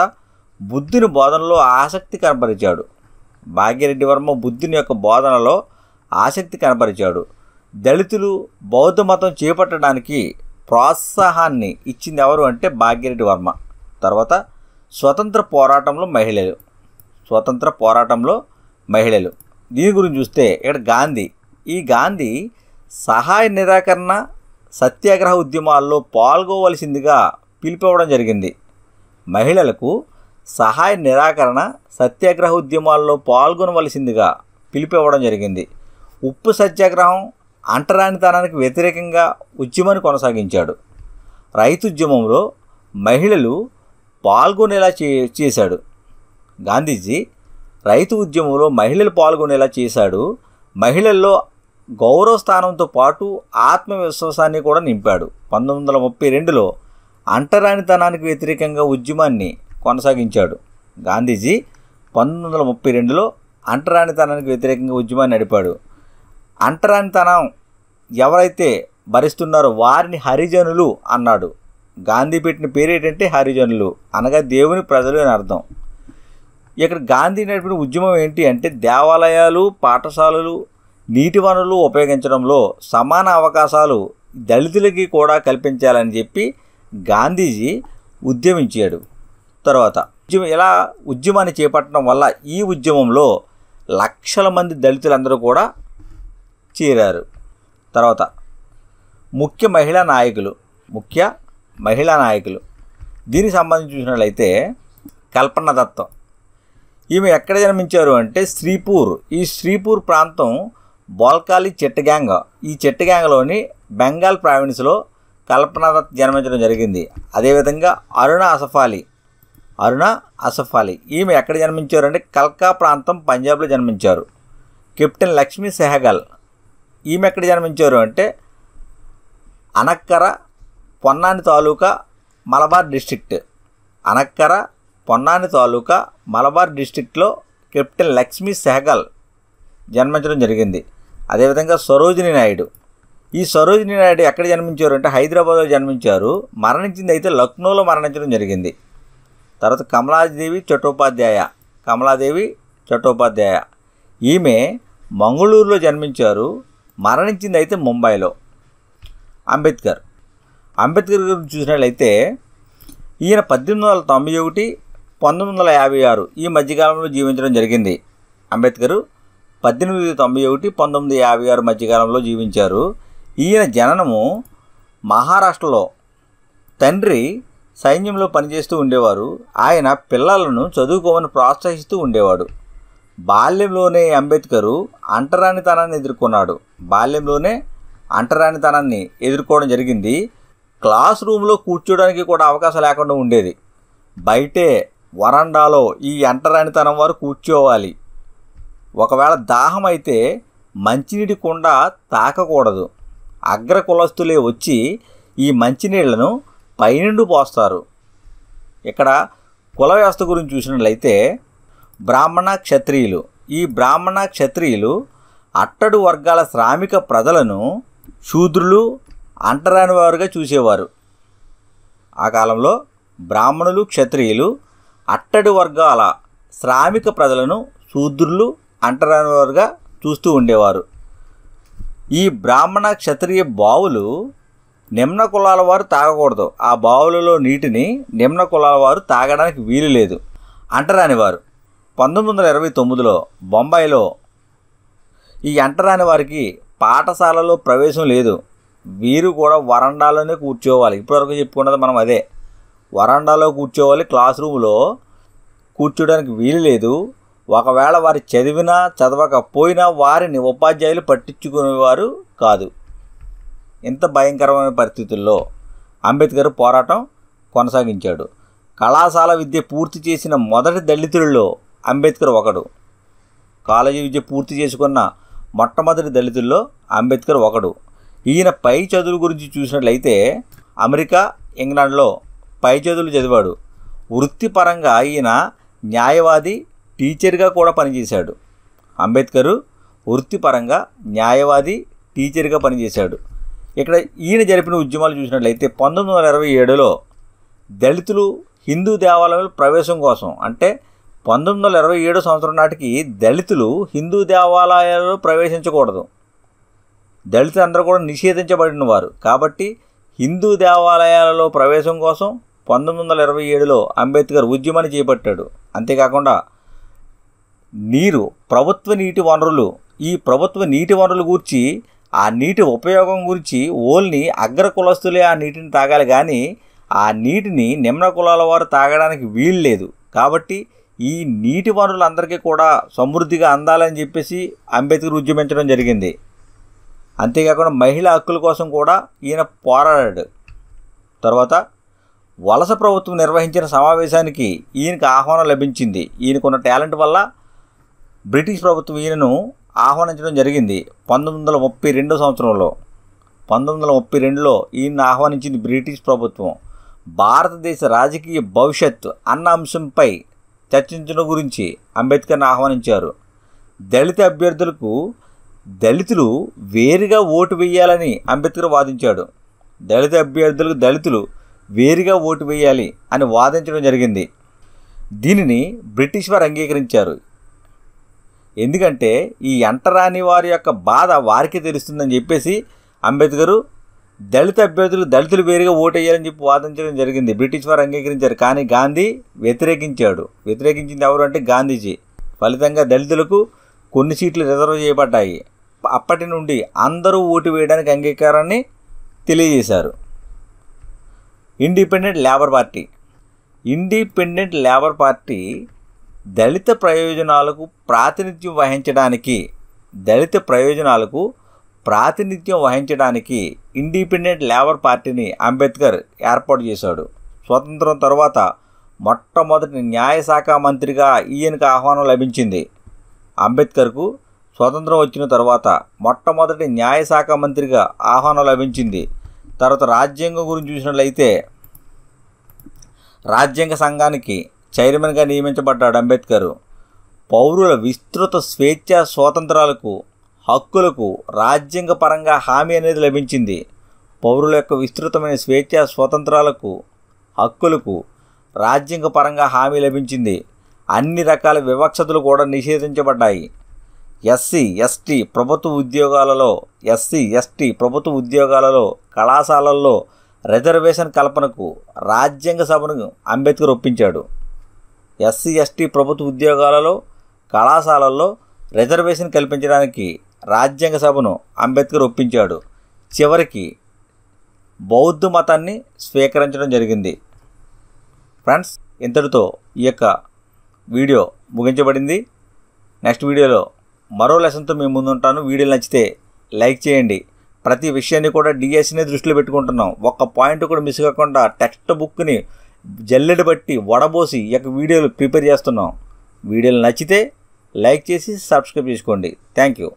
బుద్ధుని బోధనలో ఆసక్తి కనపరిచాడు భాగ్యరెడ్డి వర్మ బుద్ధుని యొక్క బోధనలో ఆసక్తి కనపరిచాడు దళితులు బౌద్ధ మతం చేపట్టడానికి ప్రోత్సాహాన్ని ఇచ్చింది ఎవరు అంటే భాగ్యరెడ్డి వర్మ తర్వాత స్వతంత్ర పోరాటంలో మహిళలు స్వతంత్ర పోరాటంలో మహిళలు దీని గురించి చూస్తే ఇక్కడ గాంధీ ఈ గాంధీ సహాయ నిరాకరణ సత్యాగ్రహ ఉద్యమాల్లో పాల్గొవలసిందిగా పిలిపివ్వడం జరిగింది మహిళలకు సహాయ నిరాకరణ సత్యాగ్రహ ఉద్యమాల్లో పాల్గొనవలసిందిగా పిలిపివ్వడం జరిగింది ఉప్పు సత్యాగ్రహం అంటరానితనానికి వ్యతిరేకంగా ఉద్యమాన్ని కొనసాగించాడు రైతు ఉద్యమంలో మహిళలు పాల్గొనేలా చే చేశాడు గాంధీజీ రైతు ఉద్యమంలో మహిళలు పాల్గొనేలా చేశాడు మహిళల్లో గౌరవ స్థానంతో పాటు ఆత్మవిశ్వాసాన్ని కూడా నింపాడు పంతొమ్మిది వందల ముప్పై రెండులో అంటరానితనానికి వ్యతిరేకంగా ఉద్యమాన్ని కొనసాగించాడు గాంధీజీ పంతొమ్మిది వందల ముప్పై రెండులో అంటరానితనానికి వ్యతిరేకంగా ఉద్యమాన్ని నడిపాడు అంటరానితనం ఎవరైతే భరిస్తున్నారో వారిని హరిజనులు అన్నాడు గాంధీ పెట్టిన పేరు ఏంటంటే హరిజనులు అనగా దేవుని ప్రజలు అని అర్థం ఇక్కడ గాంధీ నడిపిన ఉద్యమం ఏంటి అంటే దేవాలయాలు పాఠశాలలు నీటి వనరులు ఉపయోగించడంలో సమాన అవకాశాలు దళితులకి కూడా కల్పించాలని చెప్పి గాంధీజీ ఉద్యమించాడు తర్వాత ఉద్యమం ఇలా ఉద్యమాన్ని చేపట్టడం వల్ల ఈ ఉద్యమంలో లక్షల మంది దళితులందరూ కూడా చేరారు తర్వాత ముఖ్య మహిళా నాయకులు ముఖ్య మహిళా నాయకులు దీనికి సంబంధించి చూసినట్లయితే కల్పన దత్తం ఈమె ఎక్కడ జన్మించారు అంటే శ్రీపూర్ ఈ శ్రీపూర్ ప్రాంతం బోల్కాలి చిట్టగాంగ్ ఈ చిట్టగాంగ్లోని బెంగాల్ ప్రావిన్స్లో కల్పనాదత్ జన్మించడం జరిగింది అదేవిధంగా అరుణ అసఫాలి అరుణ అసఫాలి ఈమె ఎక్కడ జన్మించారంటే కల్కా ప్రాంతం పంజాబ్లో జన్మించారు కెప్టెన్ లక్ష్మీ సెహగల్ ఈమె ఎక్కడ జన్మించారు అంటే అనక్కర పొన్నాని తాలూకా మలబార్ డిస్టిక్ట్ అనక్కర పొన్నాని తాలూకా మలబార్ డిస్టిక్ట్లో కెప్టెన్ లక్ష్మీ సెహగల్ జన్మించడం జరిగింది అదేవిధంగా సరోజిని నాయుడు ఈ సరోజిని నాయుడు ఎక్కడ జన్మించారు అంటే హైదరాబాద్లో జన్మించారు మరణించింది అయితే లక్నోలో మరణించడం జరిగింది తర్వాత కమలాదేవి చట్టోపాధ్యాయ కమలాదేవి చట్టోపాధ్యాయ ఈమె మంగళూరులో జన్మించారు మరణించింది అయితే ముంబైలో అంబేద్కర్ అంబేద్కర్ గురించి చూసినట్లయితే ఈయన పద్దెనిమిది వందల తొంభై ఒకటి పంతొమ్మిది వందల యాభై ఆరు ఈ మధ్యకాలంలో జీవించడం జరిగింది అంబేద్కరు పద్దెనిమిది తొంభై ఒకటి పంతొమ్మిది యాభై ఆరు మధ్యకాలంలో జీవించారు ఈయన జననము మహారాష్ట్రలో తండ్రి సైన్యంలో పనిచేస్తూ ఉండేవారు ఆయన పిల్లలను చదువుకోమని ప్రోత్సహిస్తూ ఉండేవాడు బాల్యంలోనే అంబేద్కరు అంటరానితనాన్ని ఎదుర్కొన్నాడు బాల్యంలోనే అంటరానితనాన్ని ఎదుర్కోవడం జరిగింది క్లాస్ రూమ్లో కూర్చోడానికి కూడా అవకాశం లేకుండా ఉండేది బయటే వరండాలో ఈ అంటరానితనం వారు కూర్చోవాలి ఒకవేళ దాహం అయితే మంచినీటి కుండ తాకకూడదు అగ్ర కులస్తులే వచ్చి ఈ మంచినీళ్లను పైనుండి పోస్తారు ఇక్కడ కుల వ్యవస్థ గురించి చూసినట్లయితే బ్రాహ్మణ క్షత్రియులు ఈ బ్రాహ్మణ క్షత్రియులు అట్టడు వర్గాల శ్రామిక ప్రజలను శూద్రులు అంటరాని వారుగా చూసేవారు ఆ కాలంలో బ్రాహ్మణులు క్షత్రియులు అట్టడి వర్గాల శ్రామిక ప్రజలను శూద్రులు అంటరానివారుగా చూస్తూ ఉండేవారు ఈ బ్రాహ్మణ క్షత్రియ బావులు నిమ్న కులాల వారు తాగకూడదు ఆ బావులలో నీటిని నిమ్న కులాల వారు తాగడానికి వీలు లేదు అంటరాని వారు పంతొమ్మిది వందల ఇరవై తొమ్మిదిలో బొంబాయిలో ఈ అంటరాని వారికి పాఠశాలలో ప్రవేశం లేదు వీరు కూడా వరండాలోనే కూర్చోవాలి ఇప్పటివరకు చెప్పుకున్నది మనం అదే వరండాలో కూర్చోవాలి క్లాస్ రూమ్లో కూర్చోడానికి వీలు లేదు ఒకవేళ వారు చదివినా చదవకపోయినా వారిని ఉపాధ్యాయులు పట్టించుకునేవారు కాదు ఇంత భయంకరమైన పరిస్థితుల్లో అంబేద్కర్ పోరాటం కొనసాగించాడు కళాశాల విద్య పూర్తి చేసిన మొదటి దళితుల్లో అంబేద్కర్ ఒకడు కాలేజీ విద్య పూర్తి చేసుకున్న మొట్టమొదటి దళితుల్లో అంబేద్కర్ ఒకడు ఈయన పై చదువుల గురించి చూసినట్లయితే అమెరికా ఇంగ్లాండ్లో పై చదువులు చదివాడు వృత్తిపరంగా ఈయన న్యాయవాది టీచర్గా కూడా పనిచేశాడు అంబేద్కరు వృత్తిపరంగా న్యాయవాది టీచర్గా పనిచేశాడు ఇక్కడ ఈయన జరిపిన ఉద్యమాలు చూసినట్లయితే పంతొమ్మిది వందల ఇరవై ఏడులో దళితులు హిందూ దేవాలయంలో ప్రవేశం కోసం అంటే పంతొమ్మిది వందల ఇరవై ఏడు సంవత్సరం నాటికి దళితులు హిందూ దేవాలయాలలో ప్రవేశించకూడదు దళితులందరూ కూడా నిషేధించబడిన వారు కాబట్టి హిందూ దేవాలయాలలో ప్రవేశం కోసం పంతొమ్మిది వందల ఇరవై ఏడులో అంబేద్కర్ ఉద్యమాన్ని చేపట్టాడు అంతేకాకుండా నీరు ప్రభుత్వ నీటి వనరులు ఈ ప్రభుత్వ నీటి వనరులు గురించి ఆ నీటి ఉపయోగం గురించి ఓల్ని అగ్ర కులస్తులే ఆ నీటిని తాగాలి కానీ ఆ నీటిని నిమ్న కులాల వారు తాగడానికి వీలు లేదు కాబట్టి ఈ నీటి వనరులు అందరికీ కూడా సమృద్ధిగా అందాలని చెప్పేసి అంబేద్కర్ ఉద్యమించడం జరిగింది అంతేకాకుండా మహిళా హక్కుల కోసం కూడా ఈయన పోరాడాడు తర్వాత వలస ప్రభుత్వం నిర్వహించిన సమావేశానికి ఈయనకు ఆహ్వానం లభించింది ఈయనకున్న టాలెంట్ వల్ల బ్రిటిష్ ప్రభుత్వం ఈయనను ఆహ్వానించడం జరిగింది పంతొమ్మిది వందల ముప్పై రెండో సంవత్సరంలో పంతొమ్మిది వందల ముప్పై రెండులో ఈయన ఆహ్వానించింది బ్రిటిష్ ప్రభుత్వం భారతదేశ రాజకీయ భవిష్యత్ అన్న అంశంపై చర్చించడం గురించి అంబేద్కర్ని ఆహ్వానించారు దళిత అభ్యర్థులకు దళితులు వేరుగా ఓటు వేయాలని అంబేద్కర్ వాదించాడు దళిత అభ్యర్థులకు దళితులు వేరుగా ఓటు వేయాలి అని వాదించడం జరిగింది దీనిని బ్రిటిష్ వారు అంగీకరించారు ఎందుకంటే ఈ ఎంటరాని వారి యొక్క బాధ వారికి తెలుస్తుందని చెప్పేసి అంబేద్కరు దళిత అభ్యర్థులు దళితులు వేరుగా ఓటేయాలని చెప్పి వాదించడం జరిగింది బ్రిటిష్ వారు అంగీకరించారు కానీ గాంధీ వ్యతిరేకించాడు వ్యతిరేకించింది ఎవరు అంటే గాంధీజీ ఫలితంగా దళితులకు కొన్ని సీట్లు రిజర్వ్ చేయబడ్డాయి అప్పటి నుండి అందరూ ఓటు వేయడానికి అంగీకారాన్ని తెలియజేశారు independent labour party independent labour party దళిత ప్రయోజనాలకు ప్రాతినిధ్యం వహించడానికి దళిత ప్రయోజనాలకు ప్రాతినిధ్యం వహించడానికి ఇండిపెండెంట్ లేబర్ పార్టీని అంబేద్కర్ ఏర్పాటు చేశాడు స్వతంత్రం తర్వాత మొట్టమొదటి న్యాయశాఖ మంత్రిగా ఈయనకు ఆహ్వానం లభించింది అంబేద్కర్కు స్వతంత్రం వచ్చిన తర్వాత మొట్టమొదటి న్యాయశాఖ మంత్రిగా ఆహ్వానం లభించింది తర్వాత రాజ్యాంగం గురించి చూసినట్లయితే రాజ్యాంగ సంఘానికి చైర్మన్గా నియమించబడ్డాడు అంబేద్కర్ పౌరుల విస్తృత స్వేచ్ఛ స్వాతంత్రాలకు హక్కులకు రాజ్యాంగపరంగా హామీ అనేది లభించింది పౌరుల యొక్క విస్తృతమైన స్వేచ్ఛ స్వాతంత్రాలకు హక్కులకు రాజ్యాంగపరంగా హామీ లభించింది అన్ని రకాల వివక్షతలు కూడా నిషేధించబడ్డాయి ఎస్సీ ఎస్టీ ప్రభుత్వ ఉద్యోగాలలో ఎస్సీ ఎస్టీ ప్రభుత్వ ఉద్యోగాలలో కళాశాలల్లో రిజర్వేషన్ కల్పనకు రాజ్యాంగ సభను అంబేద్కర్ ఒప్పించాడు ఎస్సీ ఎస్టీ ప్రభుత్వ ఉద్యోగాలలో కళాశాలల్లో రిజర్వేషన్ కల్పించడానికి రాజ్యాంగ సభను అంబేద్కర్ ఒప్పించాడు చివరికి బౌద్ధ మతాన్ని స్వీకరించడం జరిగింది ఫ్రెండ్స్ ఇంతటితో ఈ యొక్క వీడియో ముగించబడింది నెక్స్ట్ వీడియోలో మరో లెసన్తో మేము ముందుంటాను వీడియో నచ్చితే లైక్ చేయండి ప్రతి విషయాన్ని కూడా డిఎస్సీని e దృష్టిలో పెట్టుకుంటున్నాం ఒక్క పాయింట్ కూడా మిస్ కాకుండా టెక్స్ట్ బుక్ని జల్లెడు బట్టి వడబోసి ఇక వీడియోలు ప్రిపేర్ చేస్తున్నాం వీడియోలు నచ్చితే లైక్ చేసి సబ్స్క్రైబ్ చేసుకోండి థ్యాంక్ యూ